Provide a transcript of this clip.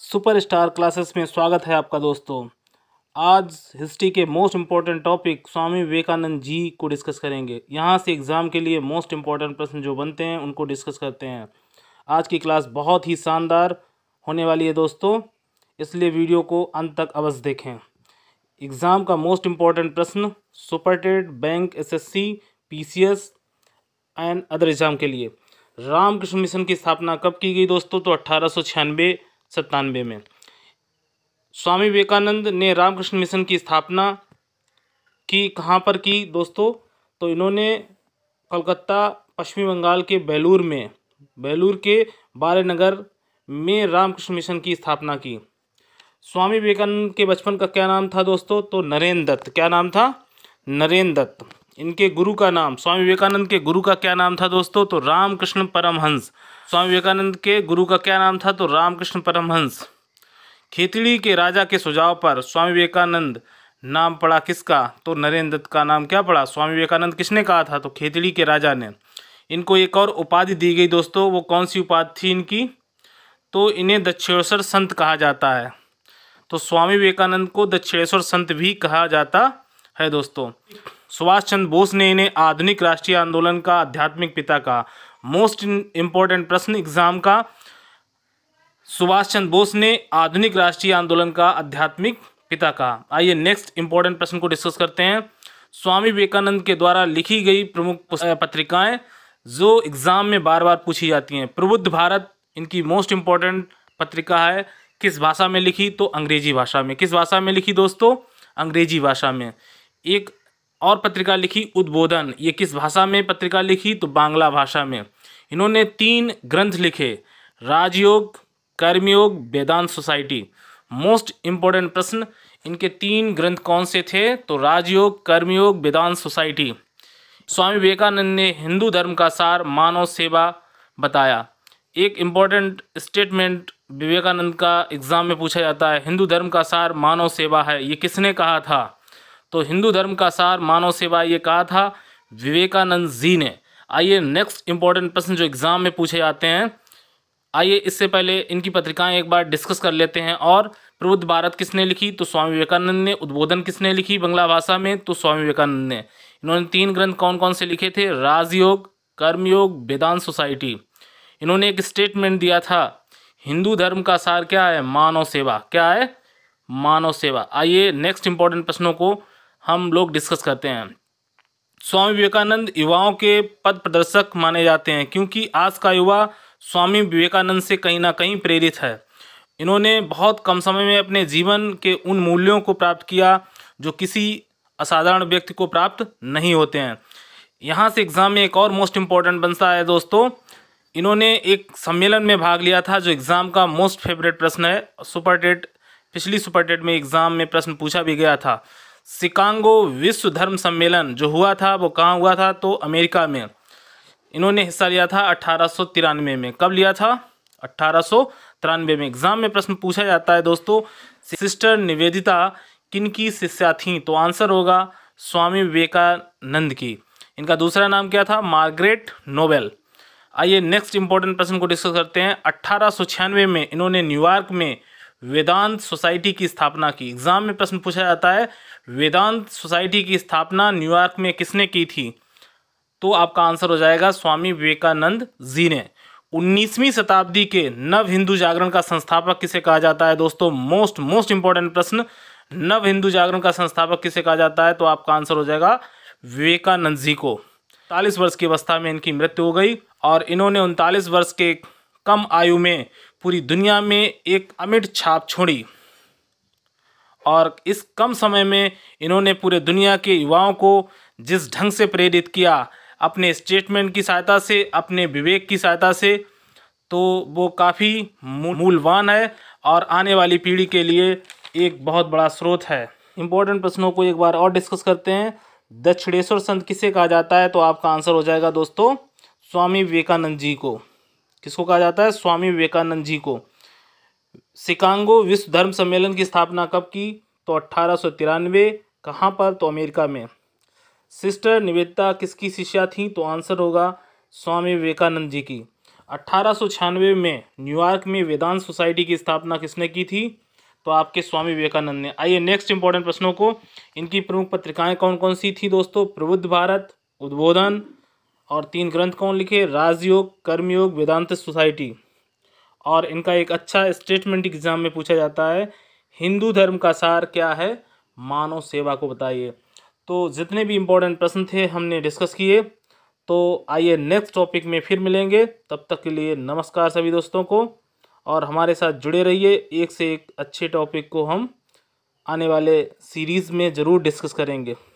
superstar classes में स्वागत है आपका दोस्तों आज हिस्ट्री के most important topic Swami Vivekananda ji को डिस्कस करेंगे यहाँ से एग्ज़ाम के लिए मोस्ट इम्पॉर्टेंट प्रश्न जो बनते हैं उनको डिस्कस करते हैं आज की क्लास बहुत ही शानदार होने वाली है दोस्तों इसलिए वीडियो को अंत तक अवश्य देखें एग्ज़ाम का मोस्ट इम्पॉर्टेंट प्रश्न super TET bank S S C P C S and other exam के लिए रामकृष्ण मिशन की स्थापना कब की गई दोस्तों तो अट्ठारह सत्तानवे में स्वामी विवेकानंद ने रामकृष्ण मिशन की स्थापना की कहाँ पर की दोस्तों तो इन्होंने कलकत्ता पश्चिमी बंगाल के बेलूर में बेलूर के बारे नगर में रामकृष्ण मिशन की स्थापना की स्वामी विवेकानंद के बचपन का क्या नाम था दोस्तों तो नरेंद्र दत्त क्या नाम था नरेंद्र दत्त इनके गुरु का नाम स्वामी विवेकानंद के गुरु का क्या नाम था दोस्तों तो रामकृष्ण परमहंस स्वामी विवेकानंद के गुरु का क्या नाम था तो रामकृष्ण परमहंस खेतड़ी के राजा के सुझाव पर स्वामी विवेकानंद नाम पड़ा किसका तो नरेंद्र दत्त का नाम क्या पड़ा स्वामी विवेकानंद किसने कहा था तो खेतड़ी के राजा ने इनको एक और उपाधि दी गई दोस्तों वो कौन सी उपाधि थी इनकी तो इन्हें दक्षिणेश्वर संत कहा जाता है तो स्वामी विवेकानंद को दक्षिणेश्वर संत भी कहा जाता है दोस्तों सुभाष चंद्र बोस ने इन्हें आधुनिक राष्ट्रीय आंदोलन का आध्यात्मिक पिता का मोस्ट इम्पॉर्टेंट प्रश्न एग्जाम का सुभाष चंद्र बोस ने आधुनिक राष्ट्रीय आंदोलन का आध्यात्मिक पिता का आइए नेक्स्ट इंपॉर्टेंट प्रश्न को डिस्कस करते हैं स्वामी विवेकानंद के द्वारा लिखी गई प्रमुख पत्रिकाएं जो एग्ज़ाम में बार बार पूछी जाती हैं प्रबुद्ध भारत इनकी मोस्ट इम्पॉर्टेंट पत्रिका है किस भाषा में लिखी तो अंग्रेजी भाषा में किस भाषा में लिखी दोस्तों अंग्रेजी भाषा में एक और पत्रिका लिखी उद्बोधन ये किस भाषा में पत्रिका लिखी तो बांग्ला भाषा में इन्होंने तीन ग्रंथ लिखे राजयोग कर्मयोग वेदांत सोसाइटी मोस्ट इम्पोर्टेंट प्रश्न इनके तीन ग्रंथ कौन से थे तो राजयोग कर्मयोग वेदांत सोसाइटी स्वामी विवेकानंद ने हिंदू धर्म का सार मानव सेवा बताया एक इम्पॉर्टेंट स्टेटमेंट विवेकानंद का एग्ज़ाम में पूछा जाता है हिंदू धर्म का सार मानव सेवा है ये किसने कहा था तो हिंदू धर्म का सार मानव सेवा ये कहा था विवेकानंद जी ने आइए नेक्स्ट इंपॉर्टेंट प्रश्न जो एग्ज़ाम में पूछे जाते हैं आइए इससे पहले इनकी पत्रिकाएं एक बार डिस्कस कर लेते हैं और प्रबुद्ध भारत किसने लिखी तो स्वामी विवेकानंद ने उद्बोधन किसने लिखी बंगला भाषा में तो स्वामी विवेकानंद ने इन्होंने तीन ग्रंथ कौन कौन से लिखे थे राजयोग कर्मयोग वेदांत सोसाइटी इन्होंने एक स्टेटमेंट दिया था हिंदू धर्म का सार क्या है मानव सेवा क्या है मानव सेवा आइए नेक्स्ट इंपॉर्टेंट प्रश्नों को हम लोग डिस्कस करते हैं स्वामी विवेकानंद युवाओं के पद प्रदर्शक माने जाते हैं क्योंकि आज का युवा स्वामी विवेकानंद से कहीं ना कहीं प्रेरित है इन्होंने बहुत कम समय में अपने जीवन के उन मूल्यों को प्राप्त किया जो किसी असाधारण व्यक्ति को प्राप्त नहीं होते हैं यहाँ से एग्ज़ाम में एक और मोस्ट इम्पॉर्टेंट बनता है दोस्तों इन्होंने एक सम्मेलन में भाग लिया था जो एग्ज़ाम का मोस्ट फेवरेट प्रश्न है सुपर टेट पिछली सुपर टेट में एग्ज़ाम में प्रश्न पूछा भी गया था शिकांगो विश्व धर्म सम्मेलन जो हुआ था वो कहाँ हुआ था तो अमेरिका में इन्होंने हिस्सा लिया था अट्ठारह में कब लिया था अट्ठारह में एग्जाम में प्रश्न पूछा जाता है दोस्तों सिस्टर निवेदिता किनकी शिष्या थी तो आंसर होगा स्वामी विवेकानंद की इनका दूसरा नाम क्या था मार्गरेट नोबेल आइए नेक्स्ट इंपॉर्टेंट प्रश्न को डिस्कस करते हैं अट्ठारह में इन्होंने न्यूयॉर्क में वेदांत सोसाइटी की स्थापना की एग्जाम में प्रश्न पूछा जाता है वेदांत सोसाइटी की स्थापना न्यूयॉर्क में किसने की थी तो आपका आंसर हो जाएगा स्वामी विवेकानंद जी ने उन्नीसवीं शताब्दी के नव हिंदू जागरण का संस्थापक किसे कहा जाता है दोस्तों मोस्ट मोस्ट इंपॉर्टेंट प्रश्न नव हिंदू जागरण का संस्थापक किसे कहा जाता है तो आपका आंसर हो जाएगा विवेकानंद जी को चालीस वर्ष की अवस्था में इनकी मृत्यु हो गई और इन्होंने उनतालीस वर्ष के कम आयु में पूरी दुनिया में एक अमिट छाप छोड़ी और इस कम समय में इन्होंने पूरे दुनिया के युवाओं को जिस ढंग से प्रेरित किया अपने स्टेटमेंट की सहायता से अपने विवेक की सहायता से तो वो काफ़ी मूलवान है और आने वाली पीढ़ी के लिए एक बहुत बड़ा स्रोत है इंपॉर्टेंट प्रश्नों को एक बार और डिस्कस करते हैं दक्षिणेश्वर संत किसे कहा जाता है तो आपका आंसर हो जाएगा दोस्तों स्वामी विवेकानंद जी को किसको कहा जाता है स्वामी विवेकानंद जी को शिकांगो विश्व धर्म सम्मेलन की स्थापना कब की तो अट्ठारह सौ तिरानवे कहाँ पर तो अमेरिका में सिस्टर निवेदिता किसकी शिष्या थी तो आंसर होगा स्वामी विवेकानंद जी की अट्ठारह में न्यूयॉर्क में वेदांत सोसाइटी की स्थापना किसने की थी तो आपके स्वामी विवेकानंद ने आइए नेक्स्ट इंपॉर्टेंट प्रश्नों को इनकी प्रमुख पत्रिकाएं कौन कौन सी थी दोस्तों प्रबुद्ध भारत उद्बोधन और तीन ग्रंथ कौन लिखे राजयोग कर्मयोग वेदांत सोसाइटी और इनका एक अच्छा स्टेटमेंट एग्जाम में पूछा जाता है हिंदू धर्म का सार क्या है मानव सेवा को बताइए तो जितने भी इम्पोर्टेंट प्रश्न थे हमने डिस्कस किए तो आइए नेक्स्ट टॉपिक में फिर मिलेंगे तब तक के लिए नमस्कार सभी दोस्तों को और हमारे साथ जुड़े रहिए एक से एक अच्छे टॉपिक को हम आने वाले सीरीज़ में ज़रूर डिस्कस करेंगे